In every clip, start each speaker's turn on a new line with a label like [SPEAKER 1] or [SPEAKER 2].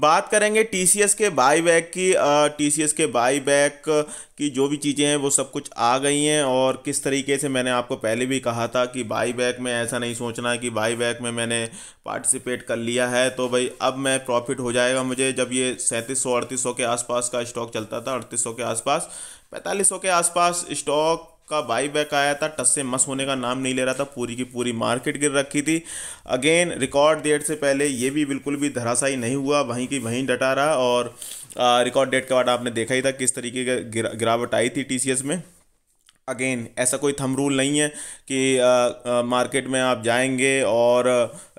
[SPEAKER 1] बात करेंगे टी के बाईबैक की टी के बाईबैक की जो भी चीज़ें हैं वो सब कुछ आ गई हैं और किस तरीके से मैंने आपको पहले भी कहा था कि बाईबैक में ऐसा नहीं सोचना कि बाईबैक में मैंने पार्टिसिपेट कर लिया है तो भाई अब मैं प्रॉफिट हो जाएगा मुझे जब ये सैंतीस सौ के आसपास का स्टॉक चलता था अड़तीस के आसपास पैंतालीस के आसपास स्टॉक का बाई बैक आया था टस से मस होने का नाम नहीं ले रहा था पूरी की पूरी मार्केट गिर रखी थी अगेन रिकॉर्ड डेट से पहले ये भी बिल्कुल भी धराशाई नहीं हुआ वहीं की वहीं डटा रहा और रिकॉर्ड डेट के बाद आपने देखा ही था किस तरीके का गिरा, गिरावट आई थी टी में अगेन ऐसा कोई थम रूल नहीं है कि आ, आ, मार्केट में आप जाएंगे और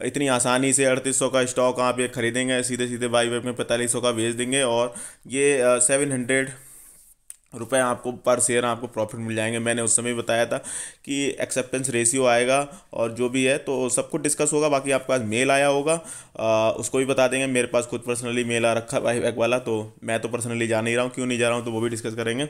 [SPEAKER 1] इतनी आसानी से अड़तीस सौ का स्टॉक आप ये खरीदेंगे सीधे सीधे बाई बैक में पैंतालीस सौ का बेच देंगे और ये सेवन हंड्रेड रुपए आपको पर शेयर आपको प्रॉफिट मिल जाएंगे मैंने उस समय बताया था कि एक्सेप्टेंस रेशियो आएगा और जो भी है तो सब कुछ डिस्कस होगा बाकी आपके पास मेल आया होगा आ, उसको भी बता देंगे मेरे पास खुद पर्सनली मेल आ रखा है वाला तो मैं तो पर्सनली जा नहीं रहा हूँ क्यों नहीं जा रहा हूँ तो वो भी डिस्कस करेंगे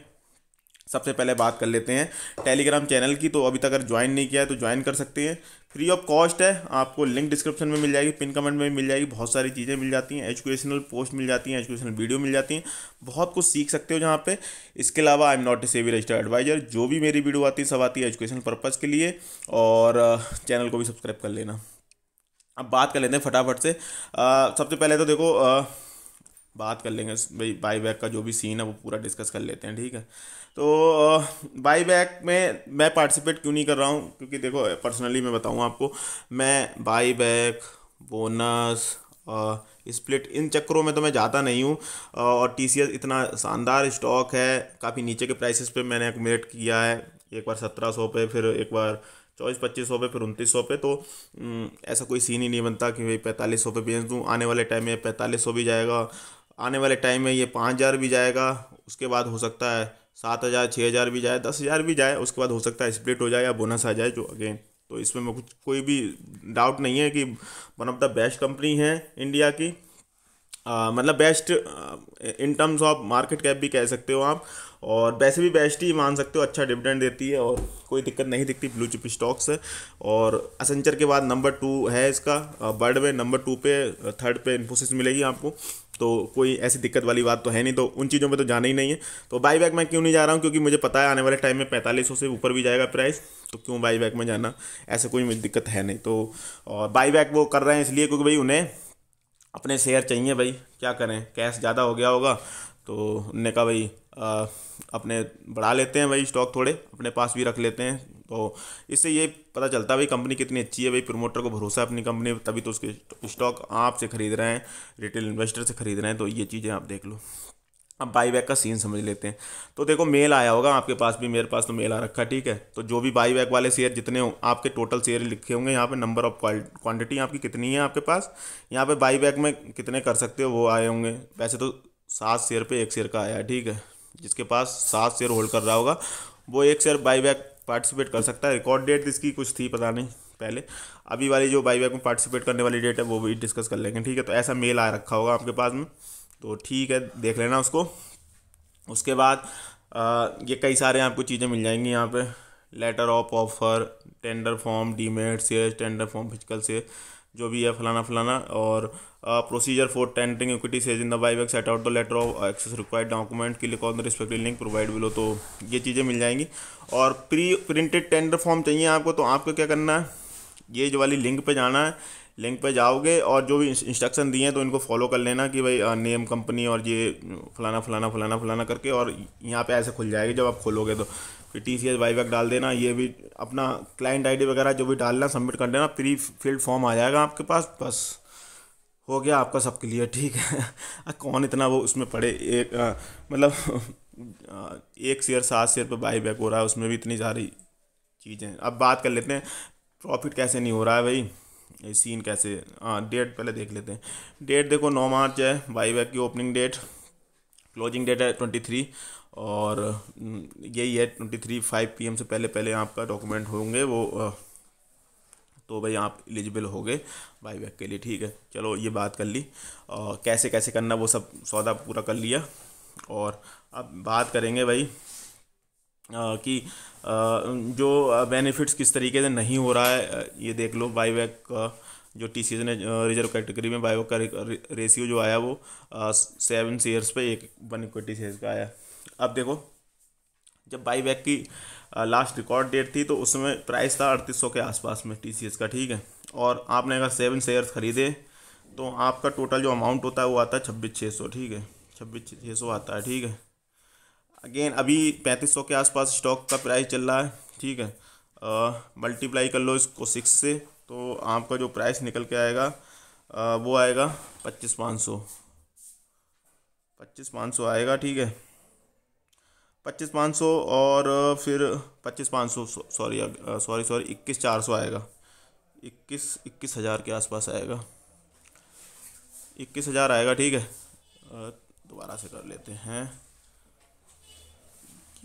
[SPEAKER 1] सबसे पहले बात कर लेते हैं टेलीग्राम चैनल की तो अभी तक अगर ज्वाइन नहीं किया है तो ज्वाइन कर सकते हैं फ्री ऑफ कॉस्ट है आपको लिंक डिस्क्रिप्शन में मिल जाएगी पिन कमेंट में मिल जाएगी बहुत सारी चीज़ें मिल जाती हैं एजुकेशनल पोस्ट मिल जाती हैं एजुकेशनल वीडियो मिल जाती हैं बहुत कुछ सीख सकते हो जहाँ पे इसके अलावा आई एम नॉट ए सेवी रजिस्टर एडवाइजर जो भी मेरी वीडियो आती है सब आती है एजुकेशनल पर्पज़ के लिए और चैनल को भी सब्सक्राइब कर लेना अब बात कर लेते हैं फटाफट से सबसे पहले तो देखो आ, बात कर लेंगे भाई बाई का जो भी सीन है वो पूरा डिस्कस कर लेते हैं ठीक है तो बाई बैक में मैं पार्टिसिपेट क्यों नहीं कर रहा हूँ क्योंकि देखो पर्सनली मैं बताऊँ आपको मैं बाई बैक बोनस स्प्लिट इन चक्करों में तो मैं जाता नहीं हूँ और टी इतना शानदार स्टॉक है काफ़ी नीचे के प्राइसेस पे मैंने एकुमिलेट किया है एक बार सत्रह सौ पे फिर एक बार चौबीस पच्चीस सौ पे फिर उनतीस सौ पे तो ऐसा कोई सीन ही नहीं बनता कि भाई पैंतालीस सौ पे बेच दूँ आने वाले टाइम में पैंतालीस सौ भी जाएगा आने वाले टाइम में ये पाँच हज़ार भी जाएगा उसके बाद हो सकता है सात हज़ार छः हज़ार भी जाए दस हज़ार भी जाए उसके बाद हो सकता है स्प्लिट हो जाए या बोनस आ जाए जो अगेन तो इसमें मैं कुछ कोई भी डाउट नहीं है कि one of the best company है इंडिया की आ, मतलब best in terms of market cap भी कह सकते हो आप और वैसे भी बेस्ट ही मान सकते हो अच्छा डिविडेंड देती है और कोई दिक्कत नहीं दिखती ब्लू चिप स्टॉक्स और असेंचर के बाद नंबर टू है इसका बर्ड में नंबर टू पे थर्ड पे इन्फोसिस मिलेगी आपको तो कोई ऐसी दिक्कत वाली बात तो है नहीं तो उन चीज़ों में तो जाना ही नहीं है तो बाई बैक मैं क्यों नहीं जा रहा हूँ क्योंकि मुझे पता है आने वाले टाइम में पैंतालीस से ऊपर भी जाएगा प्राइस तो क्यों बाई बैक में जाना ऐसे कोई मुझे दिक्कत है नहीं तो और बाई बैक वो कर रहे हैं इसलिए क्योंकि भाई उन्हें अपने शेयर चाहिए भाई क्या करें कैश ज़्यादा हो गया होगा तो उनने कहा भाई अपने बढ़ा लेते हैं भाई स्टॉक थोड़े अपने पास भी रख लेते हैं तो इससे ये पता चलता है भाई कंपनी कितनी अच्छी है भाई प्रमोटर को भरोसा है अपनी कंपनी तभी तो उसके स्टॉक आपसे ख़रीद रहे हैं रिटेल इन्वेस्टर से ख़रीद रहे हैं तो ये चीज़ें आप देख लो अब बाईबैक का सीन समझ लेते हैं तो देखो मेल आया होगा आपके पास भी मेरे पास तो मेल आ रखा है ठीक है तो जो भी बाई वाले शेयर जितने हो आपके टोटल शेयर लिखे होंगे यहाँ पे नंबर ऑफ क्वांटिटी आपकी कितनी है आपके पास यहाँ पे बाईबैक में कितने कर सकते हो वो आए होंगे वैसे तो सात शेयर पे एक शेयर का आया ठीक है जिसके पास सात शेयर होल्ड कर रहा होगा वो एक शेयर बाईबैक पार्टिसिपेट कर सकता है रिकॉर्ड डेट इसकी कुछ थी पता नहीं पहले अभी वाली जो बाईबैक में पार्टिसिपेट करने वाली डेट है वो भी डिस्कस कर लेंगे ठीक है तो ऐसा मेल आ रखा होगा आपके पास में तो ठीक है देख लेना उसको उसके बाद आ, ये कई सारे आपको चीज़ें मिल जाएंगी यहाँ पे letter of offer tender form demat share tender form physical share जो भी है फलाना फलाना और procedure for tendering equity says in the buy back set out the letter of access required document click on the respective link provide below तो ये चीज़ें मिल जाएंगी और प्री प्रिंटेड टेंडर फॉर्म चाहिए आपको तो आपको क्या करना है ये जो वाली लिंक पे जाना है लिंक पे जाओगे और जो भी इंस्ट्रक्शन दिए हैं तो इनको फॉलो कर लेना कि भाई नेम कंपनी और ये फलाना फलाना फलाना फलाना करके और यहाँ पे ऐसे खुल जाएगी जब आप खोलोगे तो फिर टी सी एस बाईबैक डाल देना ये भी अपना क्लाइंट आईडी वगैरह जो भी डालना सबमिट कर देना प्री फिल्ड फॉर्म आ जाएगा आपके पास बस हो गया आपका सब क्लियर ठीक है कौन इतना वो उसमें पड़े एक मतलब एक शेयर सात शेयर पर बाई बैक हो रहा है उसमें भी इतनी सारी चीज़ें अब बात कर लेते हैं प्रॉफिट कैसे नहीं हो रहा है भाई ये सीन कैसे हाँ डेट पहले देख लेते हैं डेट देखो नौ मार्च है बाई बैक की ओपनिंग डेट क्लोजिंग डेट है ट्वेंटी थ्री और हम्म, यही है ट्वेंटी थ्री फाइव पी से पहले पहले आपका डॉक्यूमेंट होंगे वो तो भाई आप एलिजिबल हो गए बाई बैक के लिए ठीक है चलो ये बात कर ली और कैसे कैसे करना वो सब सौदा पूरा कर लिया और अब बात करेंगे भाई आ, कि आ, जो बेनिफिट्स किस तरीके से नहीं हो रहा है ये देख लो बाई बैक जो टी सी ने रिजर्व कैटेगरी में बैक का रेशियो जो आया वो सेवन शेयर्स पे एक वन इक्विटी शेयर्स का आया अब देखो जब बाई बैक की लास्ट रिकॉर्ड डेट थी तो उसमें प्राइस था अड़तीस सौ के आसपास में टी का ठीक है और आपने अगर सेवन शेयर्स खरीदे तो आपका टोटल जो अमाउंट होता है वो आता है छब्बीस छः सौ ठीक है छब्बीस छः सौ आता है ठीक है अगेन अभी पैंतीस सौ के आसपास स्टॉक का प्राइस चल रहा है ठीक है मल्टीप्लाई कर लो इसको सिक्स से तो आपका जो प्राइस निकल के आएगा आ, वो आएगा पच्चीस पाँच सौ पच्चीस पाँच सौ आएगा ठीक है पच्चीस पाँच सौ और फिर पच्चीस पाँच सौ सॉरी सॉरी सॉरी इक्कीस चार सौ आएगा इक्कीस इक्कीस हज़ार के आसपास आएगा इक्कीस हज़ार आएगा ठीक है दोबारा से कर लेते हैं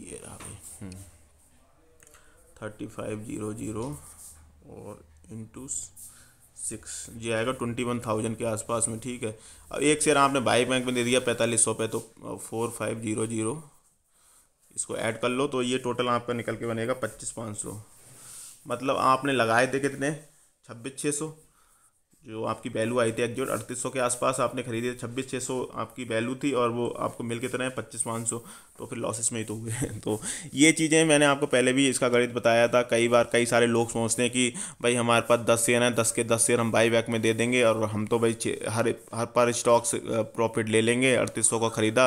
[SPEAKER 1] ये रहा भाई हम्म। थर्टी फाइव जीरो जीरो और इंटू सिक्स जी आएगा ट्वेंटी वन थाउजेंड के आसपास में ठीक है अब एक शेयर आपने बाई बैंक में दे दिया पैंतालीस सौ पे तो फोर फाइव जीरो जीरो इसको ऐड कर लो तो ये टोटल आपका निकल के बनेगा पच्चीस पाँच सौ मतलब आपने लगाए थे कितने छब्बीस छः सौ जो आपकी वैल्यू आई थी एक जोड़ अड़तीस सौ के आसपास आपने खरीदी छब्बीस छः सौ आपकी वैल्यू थी और वो आपको मिल कितना तो है पच्चीस पाँच सौ तो फिर लॉसेस में ही तो हुए तो ये चीज़ें मैंने आपको पहले भी इसका गणित बताया था कई बार कई सारे लोग सोचते हैं कि भाई हमारे पास दस शेयर हैं दस के दस शेयर हम बाई बैक में दे देंगे और हम तो भाई हर हर पर स्टॉक्स प्रॉफिट ले लेंगे अड़तीस सौ का ख़रीदा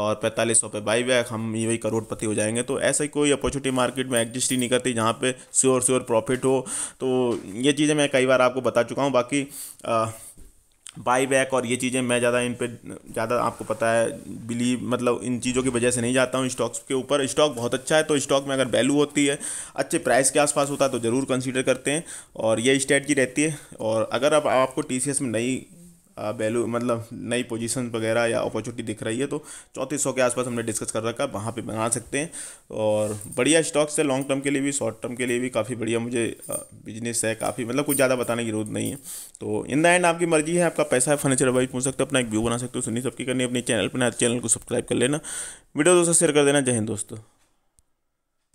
[SPEAKER 1] और पैंतालीस सौ पे बाई बैक हम वही करोड़पति हो जाएंगे तो ऐसा ही कोई अपॉर्चुनिटी मार्केट में एग्जिस्ट ही नहीं करती जहाँ पर श्योर श्योर प्रॉफिट हो तो ये चीज़ें मैं कई बार आपको बता चुका हूँ बाकी कि बाई बैक और ये चीज़ें मैं ज़्यादा इन पर ज़्यादा आपको पता है बिलीव मतलब इन चीज़ों की वजह से नहीं जाता हूँ स्टॉक्स के ऊपर स्टॉक बहुत अच्छा है तो स्टॉक में अगर वैल्यू होती है अच्छे प्राइस के आसपास होता है तो ज़रूर कंसीडर करते हैं और ये स्टेट की रहती है और अगर अब आप, आपको टी में नई वैल्यू मतलब नई पोजीशन वगैरह या अपॉर्चुनिटी दिख रही है तो चौंतीस के आसपास हमने डिस्कस कर रखा है वहाँ पर बना सकते हैं और बढ़िया स्टॉक्स है लॉन्ग टर्म के लिए भी शॉर्ट टर्म के लिए भी काफ़ी बढ़िया मुझे बिजनेस है काफ़ी मतलब कुछ ज़्यादा बताने की जरूरत नहीं है तो इन द एंड आपकी मर्जी है आपका पैसा है फर्नीचर वाइज पूछ सकते हो अपना एक व्यू बना सकते हो सुनी सबकी करनी अपने चैनल पर चैनल तो को सब्सक्राइब कर लेना वीडियो दोस्तों शेयर कर देना जय हिंद दोस्तों